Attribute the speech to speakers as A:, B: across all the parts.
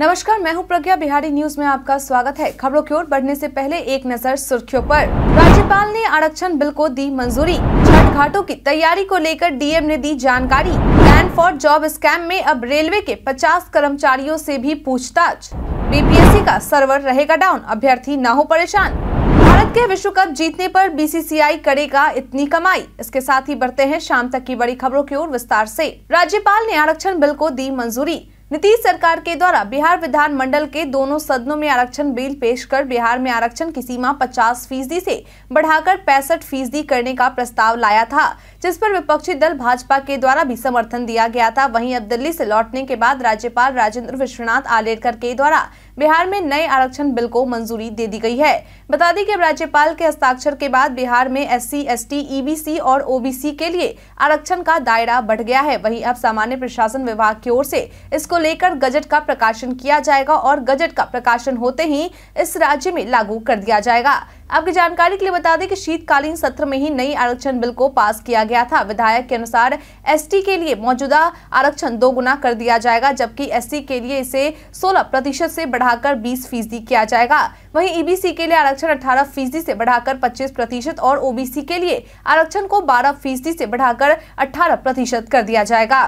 A: नमस्कार मैं हूं प्रज्ञा बिहारी न्यूज में आपका स्वागत है खबरों की ओर बढ़ने से पहले एक नजर सुर्खियों पर राज्यपाल ने आरक्षण बिल को दी मंजूरी छठ घाटों की तैयारी को लेकर डीएम ने दी जानकारी प्लान फॉर जॉब स्कैम में अब रेलवे के 50 कर्मचारियों से भी पूछताछ बीपीएससी का सर्वर रहेगा डाउन अभ्यर्थी न हो परेशान भारत के विश्व कप जीतने पर बीसीसीआई करेगा इतनी कमाई इसके साथ ही बढ़ते हैं शाम तक की बड़ी खबरों की ओर विस्तार से राज्यपाल ने आरक्षण बिल को दी मंजूरी नीतीश सरकार के द्वारा बिहार विधानमंडल के दोनों सदनों में आरक्षण बिल पेश कर बिहार में आरक्षण की सीमा 50 फीसदी से बढ़ाकर पैंसठ फीसदी करने का प्रस्ताव लाया था जिस पर विपक्षी दल भाजपा के द्वारा भी समर्थन दिया गया था वहीं अब दिल्ली से लौटने के बाद राज्यपाल राजेंद्र विश्वनाथ आलेडकर के द्वारा बिहार में नए आरक्षण बिल को मंजूरी दे दी गई है बता दें कि राज्यपाल के हस्ताक्षर के बाद बिहार में एस सी एस टी और ओबीसी के लिए आरक्षण का दायरा बढ़ गया है वहीं अब सामान्य प्रशासन विभाग की ओर से इसको लेकर गजट का प्रकाशन किया जाएगा और गजट का प्रकाशन होते ही इस राज्य में लागू कर दिया जाएगा आपकी जानकारी के लिए बता दें कि शीतकालीन सत्र में ही नई आरक्षण बिल को पास किया गया था विधायक के अनुसार एसटी के लिए मौजूदा आरक्षण दो गुना कर दिया जाएगा जबकि एससी के लिए इसे 16 प्रतिशत से बढ़ाकर 20 फीसदी किया जाएगा वहीं ईबीसी के लिए आरक्षण 18 फीसदी से बढ़ाकर 25 प्रतिशत और ओबीसी के लिए आरक्षण को बारह फीसदी ऐसी बढ़ाकर अठारह प्रतिशत कर दिया जाएगा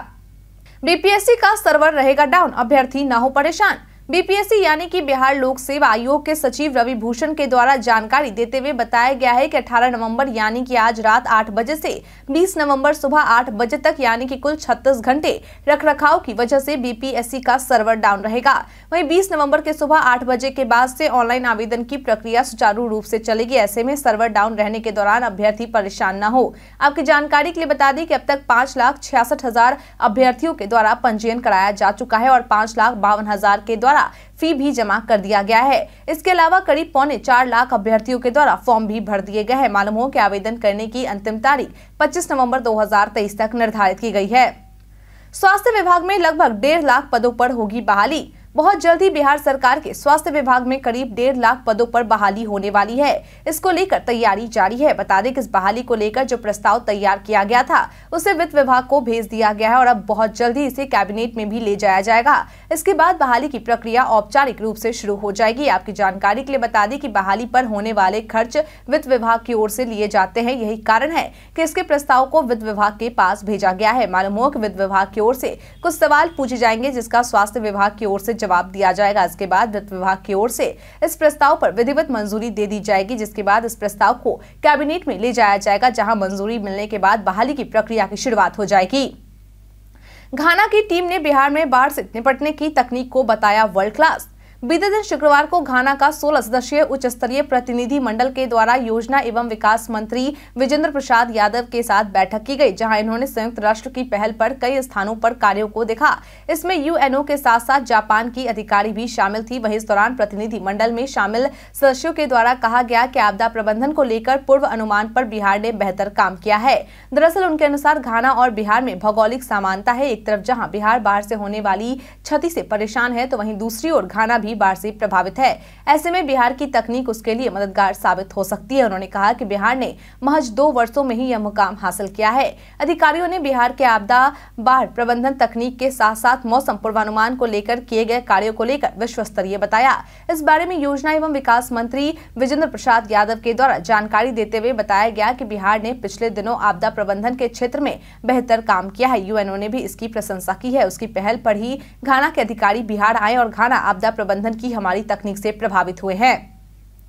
A: बीपीएससी का सर्वर रहेगा डाउन अभ्यर्थी न हो परेशान बीपीएससी यानी कि बिहार लोक सेवा आयोग के सचिव रवि भूषण के द्वारा जानकारी देते हुए बताया गया है कि 18 नवंबर यानी कि आज रात 8 बजे से 20 नवंबर सुबह 8 बजे तक यानी कि कुल 36 घंटे रखरखाव की वजह से बीपीएससी का सर्वर डाउन रहेगा वहीं 20 नवंबर के सुबह आठ बजे के बाद से ऑनलाइन आवेदन की प्रक्रिया सुचारू रूप ऐसी चलेगी ऐसे में सर्वर डाउन रहने के दौरान अभ्यर्थी परेशान न हो आपकी जानकारी के लिए बता दें की अब तक पाँच लाख छियासठ हजार अभ्यर्थियों के द्वारा पंजीयन कराया जा चुका है और पाँच लाख बावन हजार के द्वारा द्वारा फी भी जमा कर दिया गया है इसके अलावा करीब पौने चार लाख अभ्यर्थियों के द्वारा फॉर्म भी भर दिए गए हैं मालूम हो कि आवेदन करने की अंतिम तारीख पच्चीस नवम्बर दो तक निर्धारित की गई है स्वास्थ्य विभाग में लगभग डेढ़ लाख पदों पर होगी बहाली बहुत जल्द ही बिहार सरकार के स्वास्थ्य विभाग में करीब डेढ़ लाख पदों पर बहाली होने वाली है इसको लेकर तैयारी जारी है बता दें कि इस बहाली को लेकर जो प्रस्ताव तैयार किया गया था उसे वित्त विभाग को भेज दिया गया है और अब बहुत जल्द ही इसे कैबिनेट में भी ले जाया जाएगा इसके बाद बहाली की प्रक्रिया औपचारिक रूप ऐसी शुरू हो जाएगी आपकी जानकारी के लिए बता दें की बहाली आरोप होने वाले खर्च वित्त विभाग की ओर ऐसी लिए जाते हैं यही कारण है की इसके प्रस्ताव को वित्त विभाग के पास भेजा गया है मालूम हो की वित्त विभाग की ओर ऐसी कुछ सवाल पूछे जाएंगे जिसका स्वास्थ्य विभाग की ओर ऐसी जवाब दिया जाएगा इसके बाद वित्त विभाग की ओर से इस प्रस्ताव पर विधिवत मंजूरी दे दी जाएगी जिसके बाद इस प्रस्ताव को कैबिनेट में ले जाया जाएगा जहां मंजूरी मिलने के बाद बहाली की प्रक्रिया की शुरुआत हो जाएगी घाना की टीम ने बिहार में बाढ़ से निपटने की तकनीक को बताया वर्ल्ड क्लास बीते दिन शुक्रवार को घाना का सोलह सदस्यीय उच्च स्तरीय प्रतिनिधि मंडल के द्वारा योजना एवं विकास मंत्री विजेंद्र प्रसाद यादव के साथ बैठक की गई जहां इन्होंने संयुक्त राष्ट्र की पहल पर कई स्थानों पर कार्यों को देखा इसमें यूएनओ के साथ साथ जापान की अधिकारी भी शामिल थी वहीं इस दौरान प्रतिनिधि मंडल में शामिल सदस्यों के द्वारा कहा गया की आपदा प्रबंधन को लेकर पूर्व अनुमान पर बिहार ने बेहतर काम किया है दरअसल उनके अनुसार घाना और बिहार में भौगोलिक समानता है एक तरफ जहाँ बिहार बाहर ऐसी होने वाली क्षति ऐसी परेशान है तो वही दूसरी ओर घाना भी भी बाढ़ से प्रभावित है ऐसे में बिहार की तकनीक उसके लिए मददगार साबित हो सकती है उन्होंने कहा कि बिहार ने महज दो वर्षों में ही यह मुकाम हासिल किया है अधिकारियों ने बिहार के आपदा बाढ़ प्रबंधन तकनीक के साथ साथ मौसम पूर्वानुमान को लेकर किए गए कार्यो को लेकर विश्व स्तरीय बताया इस बारे में योजना एवं विकास मंत्री विजेंद्र प्रसाद यादव के द्वारा जानकारी देते हुए बताया गया की बिहार ने पिछले दिनों आपदा प्रबंधन के क्षेत्र में बेहतर काम किया है यूएनओ ने भी इसकी प्रशंसा की है उसकी पहल पर ही घाना के अधिकारी बिहार आए और घाना आपदा प्रबंधन प्रबंधन की हमारी तकनीक से प्रभावित हुए हैं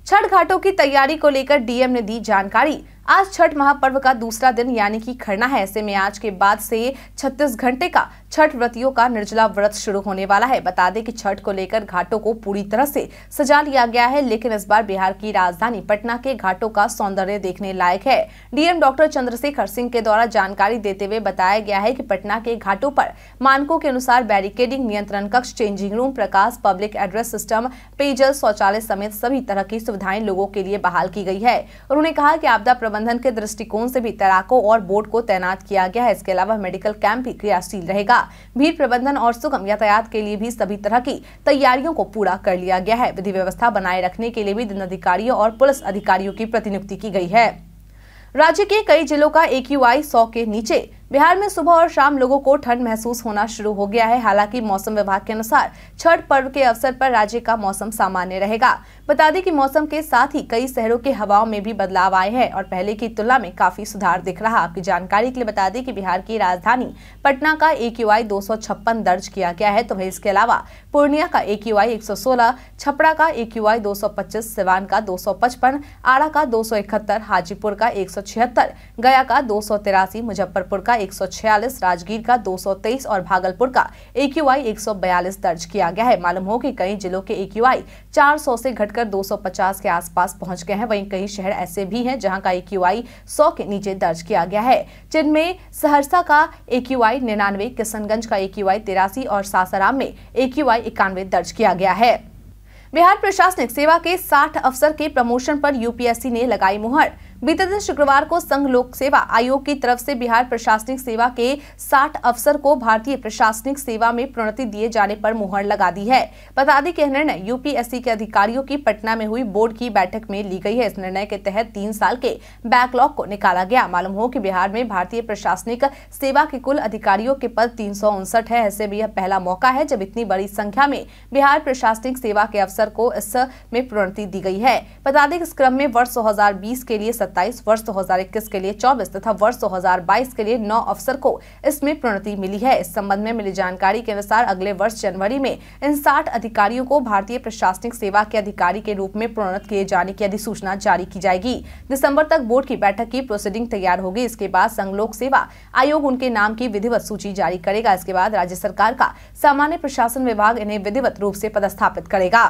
A: छठ घाटों की तैयारी को लेकर डीएम ने दी जानकारी आज छठ महापर्व का दूसरा दिन यानी कि खरना है ऐसे में आज के बाद से 36 घंटे का छठ व्रतियों का निर्जला व्रत शुरू होने वाला है बता दें कि छठ को लेकर घाटों को पूरी तरह से सजा लिया गया है लेकिन इस बार बिहार की राजधानी पटना के घाटों का सौंदर्य देखने लायक है डीएम डॉक्टर चंद्रशेखर सिंह के द्वारा जानकारी देते हुए बताया गया है की पटना के घाटों पर मानकों के अनुसार बैरिकेडिंग नियंत्रण कक्ष चेंजिंग रूम प्रकाश पब्लिक एड्रेस सिस्टम पेयजल शौचालय समेत सभी तरह की सुविधाएं लोगों के लिए बहाल की गई है उन्होंने कहा की आपदा प्रबंधन के दृष्टिकोण से भी तैराकों और बोर्ड को तैनात किया गया है इसके अलावा मेडिकल कैंप भी क्रियाशील रहेगा भीड़ प्रबंधन और सुगम यातायात के लिए भी सभी तरह की तैयारियों को पूरा कर लिया गया है विधि व्यवस्था बनाए रखने के लिए भी अधिकारियों और पुलिस अधिकारियों की प्रतिनियुक्ति की गई है राज्य के कई जिलों का ए सौ के नीचे बिहार में सुबह और शाम लोगों को ठंड महसूस होना शुरू हो गया है हालांकि मौसम विभाग के अनुसार छठ पर्व के अवसर पर राज्य का मौसम सामान्य रहेगा बता दें कि मौसम के साथ ही कई शहरों के हवाओं में भी बदलाव आए हैं और पहले की तुलना में काफी सुधार दिख रहा आपकी जानकारी के लिए बता दें कि बिहार की राजधानी पटना का एक क्यू दर्ज किया गया है तो वही इसके अलावा पूर्णिया का एक क्यू छपरा का एक यू सिवान का दो आरा का दो हाजीपुर का एक गया का दो मुजफ्फरपुर का 146, राजगीर का 223 और भागलपुर का एक्यूआई 142 दर्ज किया गया है मालूम हो कि कई जिलों के एक्यूआई 400 से घटकर 250 के आसपास पहुंच गए हैं वहीं कई शहर ऐसे भी हैं जहां का एक्यूआई 100 के नीचे दर्ज किया गया है जिनमें सहरसा का आई निन्यानवे किशनगंज का एक्यूआई तिरासी और सासाराम में एक्यूआई इक्यानवे दर्ज किया गया है बिहार प्रशासनिक सेवा के 60 अफसर के प्रमोशन पर यूपीएससी ने लगाई मुहर बीते दिन शुक्रवार को संघ लोक सेवा आयोग की तरफ से बिहार प्रशासनिक सेवा के 60 अफसर को भारतीय प्रशासनिक सेवा में प्रोन्नति दिए जाने पर मुहर लगा दी है बता दें कि यह निर्णय यूपीएससी के अधिकारियों की पटना में हुई बोर्ड की बैठक में ली गई है इस निर्णय के तहत तीन साल के बैकलॉग को निकाला गया मालूम हो की बिहार में भारतीय प्रशासनिक सेवा के कुल अधिकारियों के पद तीन है ऐसे में यह पहला मौका है जब इतनी बड़ी संख्या में बिहार प्रशासनिक सेवा के अफसर को इस में प्रोन्नति दी गई है बता दें इस क्रम में वर्ष दो के लिए सत्ताईस वर्ष दो के लिए चौबीस तथा वर्ष दो के लिए नौ अफसर को इसमें प्रोन्नति मिली है इस संबंध में मिली जानकारी के अनुसार अगले वर्ष जनवरी में इन साठ अधिकारियों को भारतीय प्रशासनिक सेवा के अधिकारी के रूप में प्रोन्नत किए जाने की अधिसूचना जारी की जाएगी दिसंबर तक बोर्ड की बैठक की प्रोसीडिंग तैयार होगी इसके बाद संघ लोक सेवा आयोग उनके नाम की विधिवत सूची जारी करेगा इसके बाद राज्य सरकार का सामान्य प्रशासन विभाग इन्हें विधिवत रूप से पदस्थापित करेगा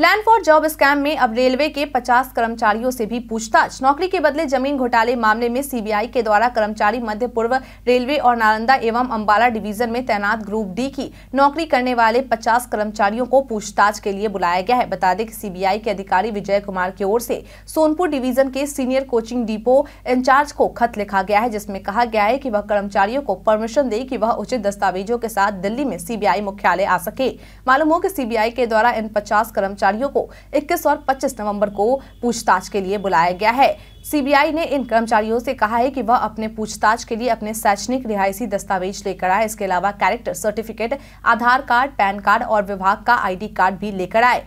A: लैंड फॉर जॉब स्कैम में अब रेलवे के 50 कर्मचारियों से भी पूछताछ नौकरी के बदले जमीन घोटाले मामले में सीबीआई के द्वारा कर्मचारी मध्य पूर्व रेलवे और नालंदा एवं अंबाला डिवीजन में तैनात ग्रुप डी की नौकरी करने वाले 50 कर्मचारियों को पूछताछ के लिए बुलाया गया है बता दें कि सीबीआई के अधिकारी विजय कुमार की ओर से सोनपुर डिवीजन के सीनियर कोचिंग डिपो इंचार्ज को खत लिखा गया है जिसमें कहा गया है की वह कर्मचारियों को परमिशन दे की वह उचित दस्तावेजों के साथ दिल्ली में सीबीआई मुख्यालय आ सके मालूम हो की सीबीआई के द्वारा इन पचास कर्मचारी कर्मचारियों को 21 और 25 नवंबर को पूछताछ के लिए बुलाया गया है सीबीआई ने इन कर्मचारियों से कहा है कि वह अपने पूछताछ के लिए अपने शैक्षणिक रिहायशी दस्तावेज लेकर आए इसके अलावा character certificate Aadhaar card PAN card और विभाग का आईडी कार्ड भी लेकर आए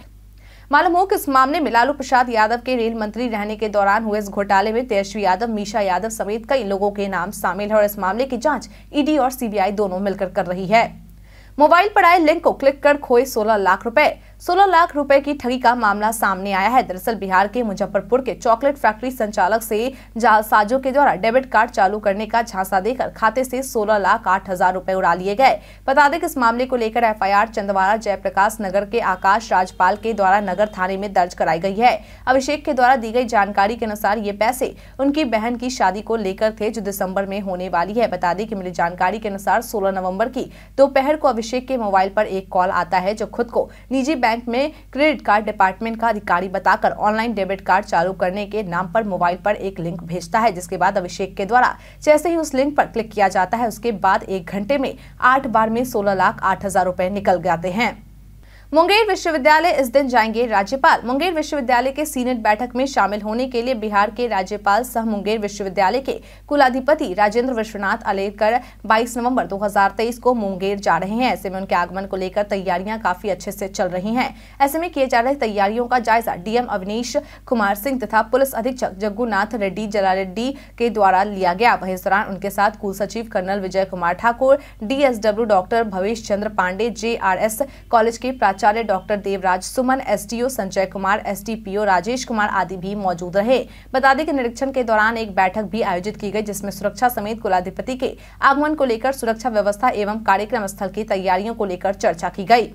A: मालूम हो कि इस मामले में लालू प्रसाद यादव के रेल मंत्री रहने के दौरान हुए इस घोटाले में तेजस्वी यादव मीशा यादव समेत कई लोगों के नाम शामिल है और इस मामले की जांच ईडी और सीबीआई दोनों मिलकर कर रही है मोबाइल पर आए लिंक को क्लिक कर खोए सोलह लाख रुपए सोलह लाख रुपए की ठगी का मामला सामने आया है दरअसल बिहार के मुजफ्फरपुर के चॉकलेट फैक्ट्री संचालक से जालसाजों के द्वारा डेबिट कार्ड चालू करने का झांसा देकर खाते से सोलह लाख आठ हजार रूपए उड़ा लिए गए बता दें कि इस मामले को लेकर एफआईआर चंदवारा जयप्रकाश नगर के आकाश राजपाल के द्वारा नगर थाने में दर्ज कराई गयी है अभिषेक के द्वारा दी गयी जानकारी के अनुसार ये पैसे उनकी बहन की शादी को लेकर थे जो दिसम्बर में होने वाली है बता दें की मिली जानकारी के अनुसार सोलह नवम्बर की दोपहर को अभिषेक के मोबाइल आरोप एक कॉल आता है जो खुद को निजी बैंक में क्रेडिट कार्ड डिपार्टमेंट का अधिकारी बताकर ऑनलाइन डेबिट कार्ड चालू करने के नाम पर मोबाइल पर एक लिंक भेजता है जिसके बाद अभिषेक के द्वारा जैसे ही उस लिंक पर क्लिक किया जाता है उसके बाद एक घंटे में आठ बार में सोलह लाख आठ हजार रुपए निकल जाते हैं मुंगेर विश्वविद्यालय इस दिन जाएंगे राज्यपाल मुंगेर विश्वविद्यालय के सीनेट बैठक में शामिल होने के लिए बिहार के राज्यपाल सह मुंगेर विश्वविद्यालय के कुलाधिपति राजेंद्र विश्वनाथ अलेरकर 22 नवंबर 2023 को मुंगेर जा रहे हैं ऐसे में उनके आगमन को लेकर तैयारियां काफी अच्छे से चल रही है ऐसे में किए जा रहे तैयारियों का जायजा डीएम अवनीश कुमार सिंह तथा पुलिस अधीक्षक जग्गूनाथ रेड्डी जला रेड्डी के द्वारा लिया गया वही इस दौरान उनके साथ कुल सचिव colonel Vijay Kumar Thakur DSW doctor Bhavesh Chandra Pandey J college के प्राचार्य आचार्य doctor Devraj Suman SDO Sanjay Kumar SDPO Rajesh Kumar आदि भी मौजूद रहे बता दें कि निरीक्षण के दौरान एक बैठक भी आयोजित की गई जिसमें सुरक्षा समेत कुलाधिपति के आगमन को लेकर सुरक्षा व्यवस्था एवं कार्यक्रम स्थल की तैयारियों को लेकर चर्चा की गई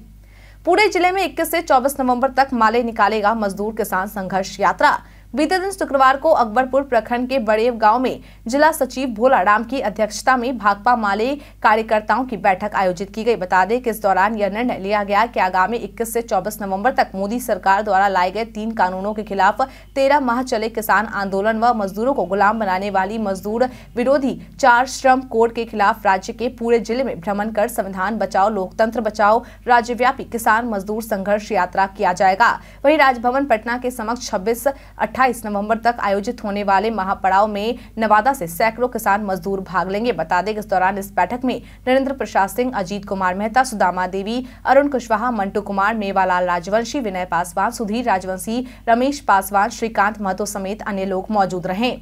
A: पूरे जिले में 21 से 24 नवंबर तक माले निकालेगा मजदूर किसान संघर्ष यात्रा बीते दिन शुक्रवार को अकबरपुर प्रखंड के बड़ेव गांव में जिला सचिव भोला राम की अध्यक्षता में भाकपा माले कार्यकर्ताओं की बैठक आयोजित की गई बता दें कि इस दौरान यह निर्णय लिया गया कि आगामी 21 से 24 नवंबर तक मोदी सरकार द्वारा लाए गए तीन कानूनों के खिलाफ तेरह माह चले किसान आंदोलन व मजदूरों को गुलाम बनाने वाली मजदूर विरोधी चार श्रम कोड के खिलाफ राज्य के पूरे जिले में भ्रमण कर संविधान बचाओ लोकतंत्र बचाओ राज्यव्यापी किसान मजदूर संघर्ष यात्रा किया जाएगा वही राजभवन पटना के समक्ष छब्बीस अट्ठाईस 28 नवंबर तक आयोजित होने वाले महापड़ाव में नवादा से सैकड़ों किसान मजदूर भाग लेंगे बता दें इस दौरान इस बैठक में नरेंद्र प्रसाद सिंह अजीत कुमार मेहता सुदामा देवी अरुण कुशवाहा मंटू कुमार मेवालाल राजवंशी विनय पासवान सुधीर राजवंशी रमेश पासवान श्रीकांत महतो समेत अन्य लोग मौजूद रहे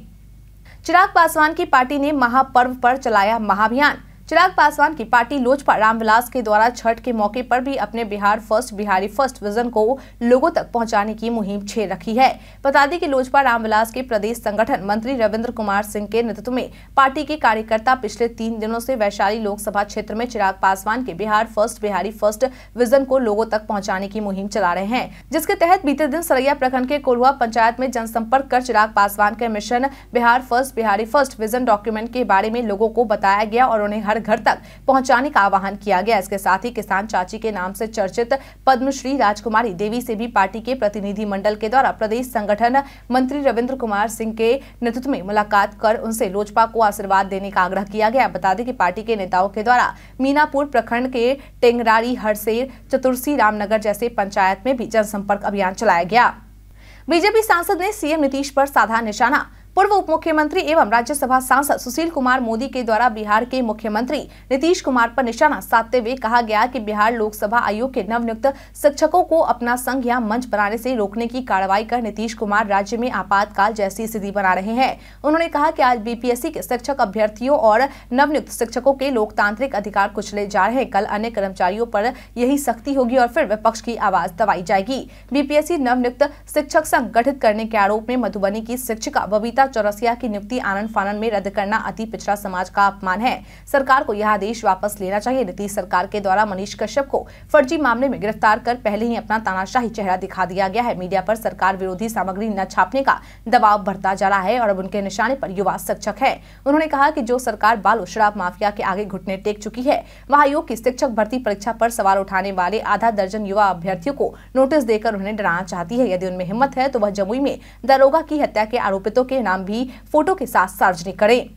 A: चिराग पासवान की पार्टी ने महापर्व पर चलाया महाभियान चिराग पासवान की पार्टी लोजपा रामविलास के द्वारा छठ के मौके पर भी अपने Bihar first Bihari first vision को लोगों तक पहुंचाने की मुहिम छेड़ रखी है बता दें कि लोजपा रामविलास के प्रदेश संगठन मंत्री रविंद्र कुमार सिंह के नेतृत्व में पार्टी के कार्यकर्ता पिछले तीन दिनों से वैशाली लोकसभा क्षेत्र में चिराग पासवान के Bihar first Bihari first vision को लोगों तक पहुँचाने की मुहिम चला रहे हैं जिसके तहत बीते दिन सरैया प्रखंड के कोलवा पंचायत में जनसंपर्क कर चिराग पासवान के mission Bihar first Bihari first vision document के बारे में लोगों को बताया गया और उन्हें हर घर तक पहुंचाने का आह्वान किया गया इसके साथ ही किसान चाची के नाम से चर्चित पद्मश्री राजकुमारी देवी से भी पार्टी के प्रतिनिधि मंडल के द्वारा प्रदेश संगठन मंत्री रविन्द्र कुमार सिंह के नेतृत्व में मुलाकात कर उनसे लोजपा को आशीर्वाद देने का आग्रह किया गया बता दें कि पार्टी के नेताओं के द्वारा मीनापुर प्रखंड के टेंगरारी हरसेर चतुर्सी रामनगर जैसे पंचायत में भी जनसंपर्क अभियान चलाया गया बीजेपी सांसद ने सीएम नीतीश पर साधा निशाना पूर्व उप मुख्यमंत्री एवं राज्यसभा सांसद सुशील कुमार मोदी के द्वारा बिहार के मुख्यमंत्री नीतीश कुमार पर निशाना साधते हुए कहा गया कि बिहार लोकसभा आयोग के नवनियुक्त शिक्षकों को अपना संघ या मंच बनाने से रोकने की कार्रवाई कर नीतीश कुमार राज्य में आपातकाल जैसी स्थिति बना रहे हैं उन्होंने कहा की आज बीपीएससी के शिक्षक अभ्यर्थियों और नवनियुक्त शिक्षकों के लोकतांत्रिक अधिकार कुचले जा रहे हैं कल अन्य कर्मचारियों पर यही सख्ती होगी और फिर विपक्ष की आवाज दबाई जाएगी बीपीएससी नवनियुक्त शिक्षक संघ गठित करने के आरोप में मधुबनी की शिक्षिका बबीता अनिता चौरसिया की नियुक्ति आनंद फानन में रद्द करना अति पिछड़ा समाज का अपमान है सरकार को यह आदेश वापस लेना चाहिए नीतीश सरकार के द्वारा मनीष कश्यप को फर्जी मामले में गिरफ्तार कर पहले ही अपना तानाशाही चेहरा दिखा दिया गया है मीडिया पर सरकार विरोधी सामग्री न छापने का दबाव बढ़ता जा रहा है और अब उनके निशाने पर युवा शिक्षक है उन्होंने कहा की जो सरकार बालू शराब माफिया के आगे घुटने टेक चुकी है वह आयोग की शिक्षक भर्ती परीक्षा पर सवाल उठाने वाले आधा दर्जन युवा अभ्यर्थियों को नोटिस देकर उन्हें डराना चाहती है यदि उनमें हिम्मत है तो वह जमुई में दरोगा की हत्या के आरोपितों के नाम परिणाम भी फोटो के साथ सार्वजनिक करें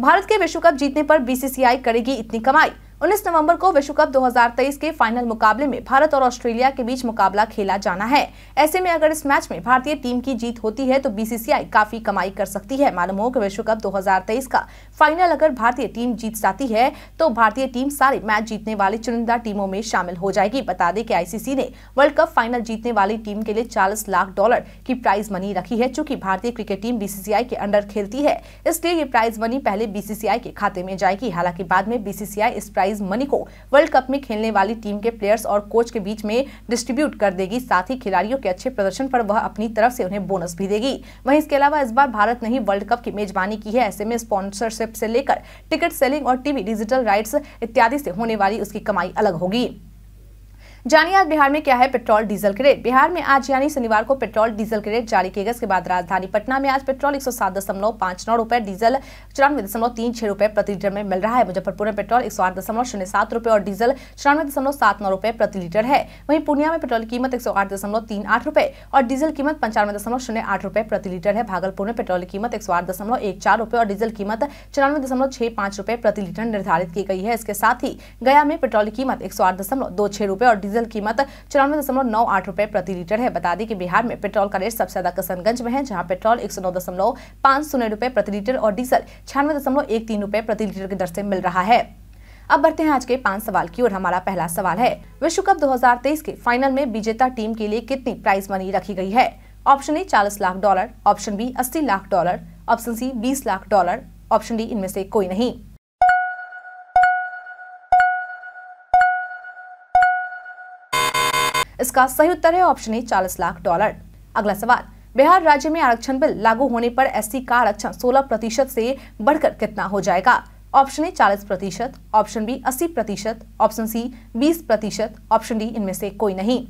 A: भारत के विश्व कप जीतने पर बीसीसीआई करेगी इतनी कमाई 19 नवंबर को विश्व कप 2023 के फाइनल मुकाबले में भारत और ऑस्ट्रेलिया के बीच मुकाबला खेला जाना है ऐसे में अगर इस मैच में भारतीय टीम की जीत होती है तो बीसीसीआई काफी कमाई कर सकती है मालूम हो कि विश्व कप 2023 का फाइनल अगर भारतीय टीम जीत जाती है तो भारतीय टीम सारे मैच जीतने वाली चुनिंदा टीमों में शामिल हो जाएगी बता दें कि आईसीसी ने वर्ल्ड कप फाइनल जीतने वाली टीम के लिए चालीस लाख डॉलर की प्राइज मनी रखी है चूंकि भारतीय क्रिकेट टीम बीसीसीआई के अंडर खेलती है इसलिए ये प्राइज मनी पहले बीसीसीआई के खाते में जाएगी हालांकि बाद में बीसीसीआई इस प्राइज प्राइज मनी को वर्ल्ड कप में खेलने वाली टीम के प्लेयर्स और कोच के बीच में डिस्ट्रीब्यूट कर देगी साथ ही खिलाड़ियों के अच्छे प्रदर्शन पर वह अपनी तरफ से उन्हें बोनस भी देगी वहीं इसके अलावा इस बार भारत ने ही वर्ल्ड कप की मेजबानी की है ऐसे में स्पॉन्सरशिप से लेकर टिकट सेलिंग और टीवी डिजिटल राइट्स इत्यादि से होने वाली उसकी कमाई अलग होगी जानिए आज बिहार में क्या है पेट्रोल डीजल के रेट बिहार में आज यानी शनिवार को पेट्रोल डीजल के रेट जारी किए गए इसके बाद राजधानी पटना में आज पेट्रोल एक सौ सात दशमलव नौ रुपये डीजल चौरानवे दशमलव तीन छह रुपए प्रति लीटर में मिल रहा है मुजफ्फरपुर में पेट्रोल एक सौ दशमलव शून्य सात और डीजल चौरानवे दशमलव सात नौ प्रति लीटर है वहीं पूर्णिया में पेट्रोल कीमत एक सौ आठ तीन आठ और डीजल कीमत पंचानवे दशमलव शून्य आठ प्रति लीटर है भागलपुर में पेट्रोल कीमत एक सौ आठ दशमलव एक चार और डीजल कीमत चौरानवे दशमलव छह प्रति लीटर निर्धारित की गई है इसके साथ ही गया में पेट्रोल की कीमत एक सौ आठ दशमलव दो छह और डीजल कीमत चौरानवे दशमलव नौ आठ रुपए प्रति लीटर है बता दें कि बिहार में पेट्रोल का रेट सबसे ज्यादा कसनगंज में है जहां पेट्रोल एक सौ नौ दशमलव पांच शून्य रुपए प्रति लीटर और डीजल छियानवे दशमलव एक तीन रुपए प्रति लीटर की दर से मिल रहा है अब बढ़ते हैं आज के पांच सवाल की ओर हमारा पहला सवाल है विश्व कप 2023 के फाइनल में विजेता टीम के लिए कितनी प्राइज मनी रखी गई है ऑप्शन ए चालीस लाख डॉलर ऑप्शन बी अस्सी लाख डॉलर ऑप्शन सी बीस लाख डॉलर ऑप्शन डी इनमें से कोई नहीं इसका सही उत्तर है ऑप्शन ए चालीस लाख डॉलर अगला सवाल बिहार राज्य में आरक्षण बिल लागू होने पर एससी का आरक्षण सोलह प्रतिशत से बढ़कर कितना हो जाएगा ऑप्शन ए चालीस प्रतिशत ऑप्शन बी अस्सी प्रतिशत ऑप्शन सी बीस प्रतिशत ऑप्शन डी इनमें से कोई नहीं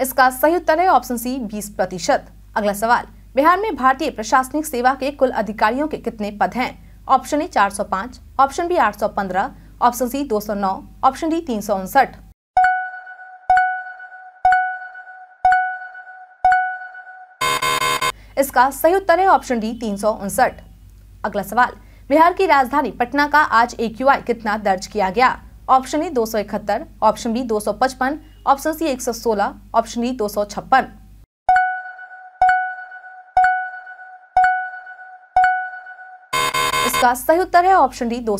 A: इसका सही उत्तर है ऑप्शन सी बीस प्रतिशत अगला सवाल बिहार में भारतीय प्रशासनिक सेवा के कुल अधिकारियों के कितने पद हैं option A 405, option B 815, option C 209, option D तीन इसका सही उत्तर है ऑप्शन डी तीन अगला सवाल बिहार की राजधानी पटना का आज ए कितना दर्ज किया गया ऑप्शन ए दो option B 255, option C 116, option D दो इसका सही उत्तर है ऑप्शन डी दो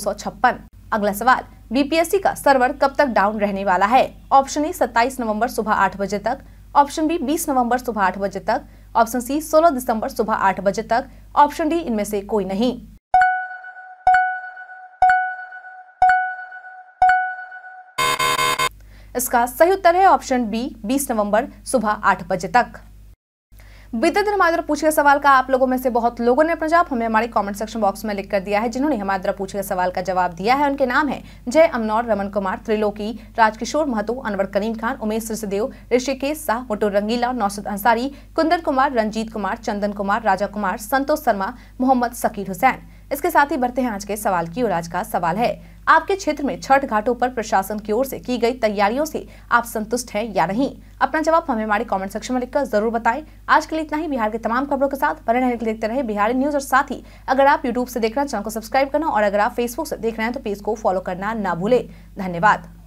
A: अगला सवाल बीपीएससी का सर्वर कब तक डाउन रहने वाला है ऑप्शन ए 27 नवंबर सुबह आठ बजे तक ऑप्शन बी 20 नवंबर सुबह आठ बजे तक ऑप्शन सी 16 दिसंबर सुबह आठ बजे तक ऑप्शन डी इनमें से कोई नहीं इसका सही उत्तर है ऑप्शन बी 20 नवंबर सुबह आठ बजे तक बीते दिन हमारे द्वारा पूछे गए सवाल का आप लोगों में से बहुत लोगों ने अपना जवाब हमें हमारे कमेंट सेक्शन बॉक्स में लिख कर दिया है जिन्होंने हमारे द्वारा पूछे गए सवाल का जवाब दिया है उनके नाम है जय अमनौर रमन कुमार त्रिलोकी राजकिशोर महतो अनवर करीम खान उमेश सिरसदेव ऋषिकेश शाह मोटो रंगीला नौसद अंसारी कुंदन कुमार रंजीत कुमार चंदन कुमार राजा कुमार संतोष शर्मा मोहम्मद सकीर हुसैन इसके साथ ही बढ़ते हैं आज के सवाल की और आज का सवाल है आपके क्षेत्र में छठ घाटों पर प्रशासन की ओर से की गई तैयारियों से आप संतुष्ट हैं या नहीं अपना जवाब हमें हमारे कमेंट सेक्शन में लिखकर जरूर बताएं आज के लिए इतना ही बिहार के तमाम खबरों के साथ बने रहने के लिए देखते रहे बिहारी न्यूज और साथ ही अगर आप यूट्यूब से देख रहे हैं चैनल को सब्सक्राइब करना और अगर आप फेसबुक से देख रहे हैं तो पेज को फॉलो करना ना भूले धन्यवाद